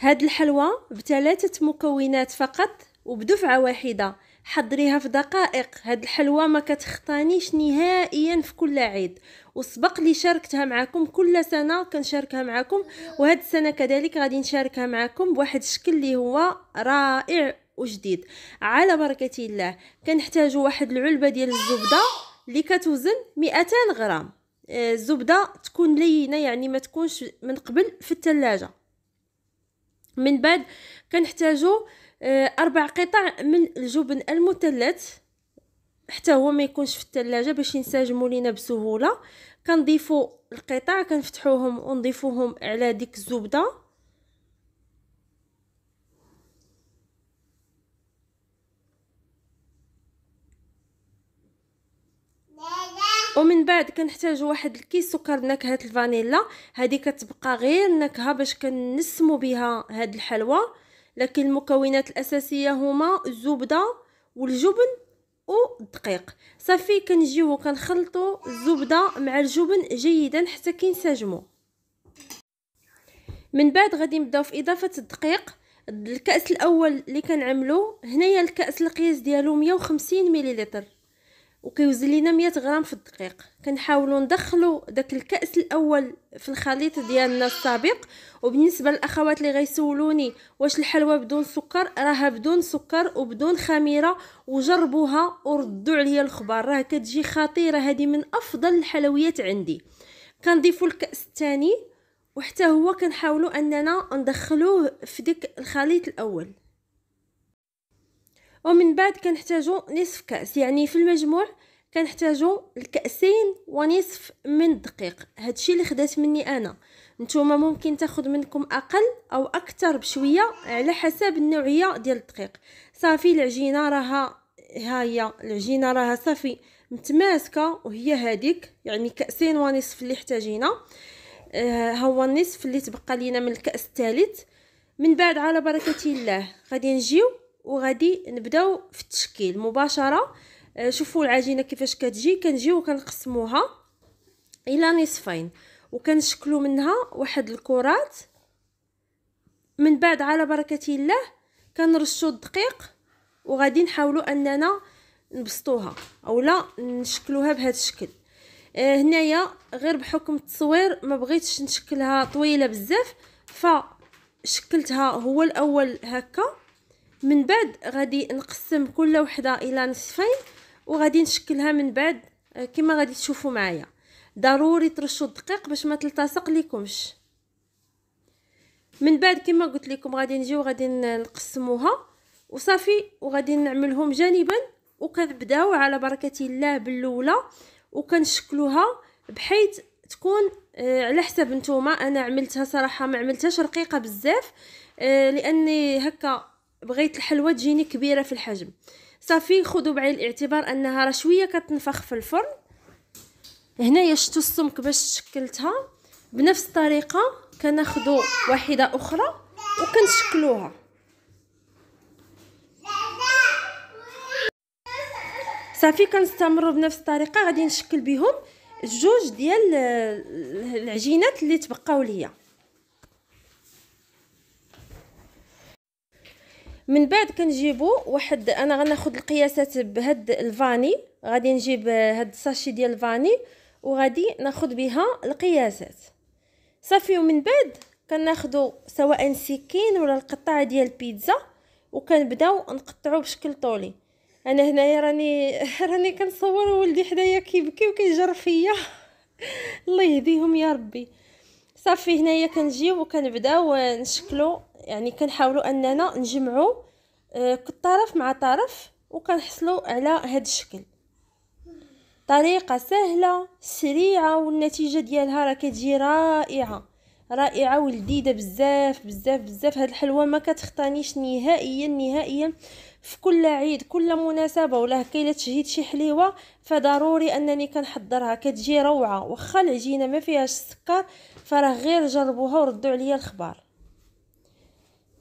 هاد الحلوى بثلاثة مكونات فقط وبدفعة واحدة حضريها في دقائق هاد الحلوى ما كتخطانيش نهائيا في كل عيد وسبق لي شاركتها معكم كل سنه كنشاركها معكم وهاد السنه كذلك غادي نشاركها معكم بواحد الشكل اللي هو رائع وجديد على بركه الله كنحتاج واحد العلبه ديال الزبده اللي كتوزن 200 غرام آه، الزبده تكون لينه يعني ما تكونش من قبل في الثلاجه من بعد كنحتاجو آه، اربع قطع من الجبن المثلث حتى هو ما يكونش في الثلاجه باش ينسجموا لينا بسهوله كنضيفوا القطع كنفتحوهم ونضيفوهم على ديك الزبده ومن بعد كنحتاجو واحد الكيس سكر بنكهه الفانيلا هذه كتبقى غير نكهه باش كنسمو بها هاد الحلوى لكن المكونات الاساسيه هما الزبده والجبن والدقيق صافي كنجيو كنخلطو الزبده مع الجبن جيدا حتى كينسجموا من بعد غادي نبداو في اضافه الدقيق الكاس الاول اللي كنعملو هنايا الكاس القياس ديالو 150 مليلتر وكيوزن لينا 100 غرام في الدقيق كنحاولوا ندخلوا داك الكاس الاول في الخليط ديالنا السابق وبالنسبه للاخوات اللي غيسولوني واش الحلوى بدون سكر راها بدون سكر وبدون خميره وجربوها وردوا عليا الخبر راه كتجي خطيره هذه من افضل الحلويات عندي كنضيفوا الكاس الثاني وحتى هو كنحاولوا اننا ندخلوه في ديك الخليط الاول ومن بعد كنحتاجو نصف كأس يعني في المجموع كنحتاجو الكأسين ونصف من الدقيق هادشي اللي خدات مني انا نتوما ممكن تاخد منكم اقل او اكثر بشويه على حسب النوعيه ديال الدقيق صافي العجينه راها ها هي العجينه راها صافي متماسكه وهي هذيك يعني كاسين ونصف اللي احتاجينا آه ها هو النصف اللي تبقى لينا من الكاس الثالث من بعد على بركه الله غادي نجيو وغادي نبداو في التشكيل مباشره آه، شوفوا العجينه كيفاش كتجي كنجيو كنقسموها الى نصفين وكنشكلوا منها واحد الكرات من بعد على بركه الله كنرشوا الدقيق وغادي نحاولوا اننا نبسطوها اولا نشكلوها بهذا الشكل آه، هنايا غير بحكم التصوير ما بغيتش نشكلها طويله بزاف فشكلتها هو الاول هكا من بعد غادي نقسم كل وحده الى نصفين وغادي نشكلها من بعد آه، كما غادي تشوفوا معايا ضروري ترشوا الدقيق باش ما تلتصق لكمش من بعد كما قلت لكم غادي نجيو وغادي نقسموها وصافي وغادي نعملهم جانبا وكنبداو على بركه الله بالاولى وكنشكلوها بحيث تكون آه، على حسب نتوما انا عملتها صراحه ما عملتهاش رقيقه بزاف آه، لاني هكا بغيت الحلوه تجيني كبيره في الحجم صافي خذوا بعين الاعتبار انها راه شويه كتنفخ في الفرن هنايا شتو السمك باش شكلتها بنفس الطريقه كناخذوا واحده اخرى وكنشكلوها صافي كنستمروا بنفس الطريقه غادي نشكل بهم جوج ديال العجينات اللي تبقاو ليا من بعد كنجيبو واحد انا غناخد القياسات بهاد الفاني غادي نجيب هاد الساشي ديال الفاني وغادي ناخد بها القياسات صافي ومن بعد كناخدو سواء سكين ولا القطعه ديال البيتزا وكنبداو نقطعو بشكل طولي انا هنايا راني راني كنصور ولدي حدايا كيبكي وكيجر فيا الله يهديهم يا ربي صافي هنايا كنجيو وكنبداو نشكلو يعني كنحاولوا اننا نجمعوا آه، الطرف مع طرف وكنحصلوا على هذا الشكل طريقه سهله سريعه والنتيجه ديالها راه كتجي رائعه رائعه ولذيذه بزاف بزاف بزاف هاد الحلوه ما كتخطانيش نهائيا نهائيا في كل عيد كل مناسبه ولا هكا الا تشهيت شي حليوه فضروري انني كنحضرها كتجي روعه واخا العجينه ما فيهاش السكر فراه غير جربوها وردوا عليا الخبر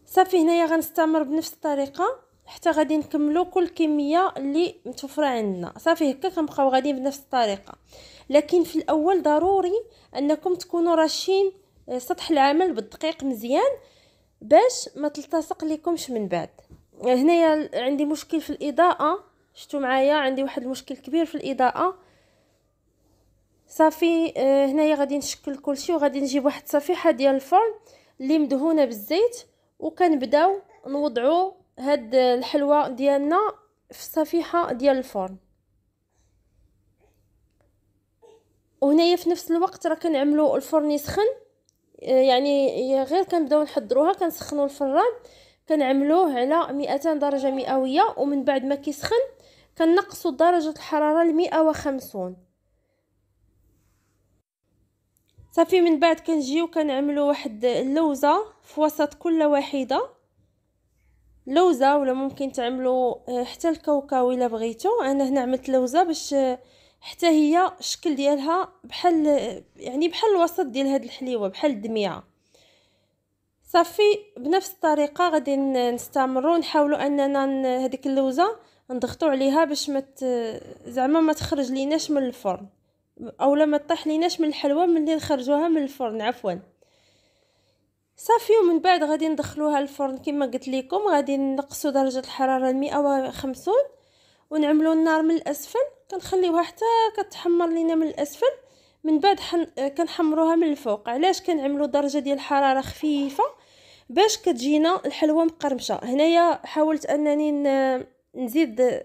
صافي هنايا غنستمر بنفس الطريقه حتى غادي نكملو كل كميه اللي متوفره عندنا صافي هكا كنبقاو غاديين بنفس الطريقه لكن في الاول ضروري انكم تكونوا راشين سطح العمل بالدقيق مزيان باش ما تلتصق لكمش من بعد هنايا عندي مشكل في الاضاءه شفتوا معايا عندي واحد المشكل كبير في الاضاءه صافي آه، هنايا غادي نشكل كلشي وغادي نجيب واحد صفيحه ديال الفرن اللي مدهونه بالزيت وكنبداو نوضعوا هاد الحلوه ديالنا في صفيحه ديال الفرن وهنايا في نفس الوقت راه كنعملوا الفرن يسخن يعني غير كنبداو نحضروها كنسخنوا الفران كنعملوه على 200 درجه مئويه ومن بعد ما كيسخن كنقصوا درجه الحراره ل 150 صافي من بعد كنجيو كنعملوا واحد اللوزه في وسط كل واحده لوزه ولا ممكن تعملوا آه، حتى الكاوكاو الا بغيتو انا هنا عملت لوزه باش حتى هي الشكل ديالها بحال يعني بحال الوسط ديال هاد الحليوه بحال الدميعه صافي بنفس الطريقه غادي نستمروا نحاولوا اننا هذيك اللوزه نضغطوا عليها باش ما زعما ما تخرج ليناش من الفرن اولا ما تطيح ليناش من الحلوه ملي نخرجوها من الفرن عفوا صافي ومن بعد غادي ندخلوها الفرن كما قلت لكم غادي نقصوا درجه الحراره 150 ونعملوا النار من الاسفل كنخليوها حتى كتحمر لينا من الاسفل من بعد حن... كنحمروها من الفوق علاش كنعملو درجه ديال الحراره خفيفه باش كتجينا الحلوه مقرمشه هنايا حاولت انني نزيد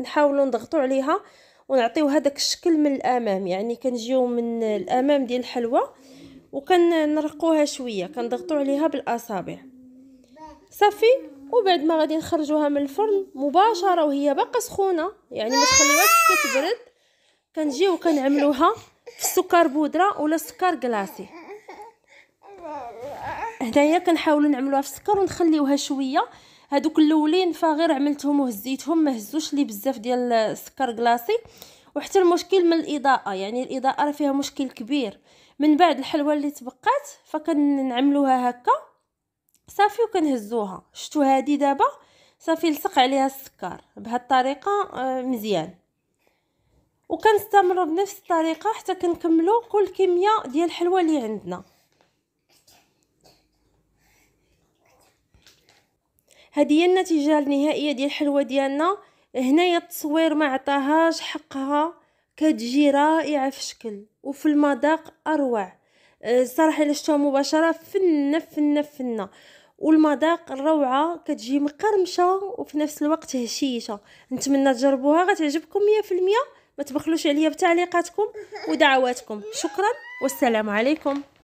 نحاولوا نضغطوا عليها ونعطيو هذاك الشكل من الامام يعني كنجيو من الامام ديال الحلوه وكنرقوها شويه كنضغطوا عليها بالاصابع صافي وبعد ما غادي نخرجوها من الفرن مباشره وهي باقا سخونه يعني ما تخليوهاش حتى تبرد كنجيو كنعملوها في السكر بودره ولا السكر كلاصي هنايا كنحاولوا نعملوها في السكر ونخليوها شويه هادوك الاولين فغير عملتهم وهزيتهم ما هزوش لي بزاف ديال السكر كلاصي وحتى المشكل من الاضاءه يعني الاضاءه راه فيها مشكل كبير من بعد الحلوه اللي تبقات فكنعملوها هكا صافي وكنهزوها شتو هادي دابا صافي لصق عليها السكر بهاد الطريقه آه، مزيان وكنستمروا بنفس الطريقه حتى كنكملوا كل كميه ديال الحلوى اللي عندنا هذه هي النتيجه النهائيه ديال الحلوى ديالنا هنايا التصوير ما عطاهاش حقها كتجي رائعه في شكل وفي المذاق اروع آه، صراحه الا شفتوها مباشره فنه فنه فنه والمذاق الروعه كتجي مقرمشه وفي نفس الوقت هشيشه نتمنى تجربوها غتعجبكم 100% ما تبخلوش عليا بتعليقاتكم ودعواتكم شكرا والسلام عليكم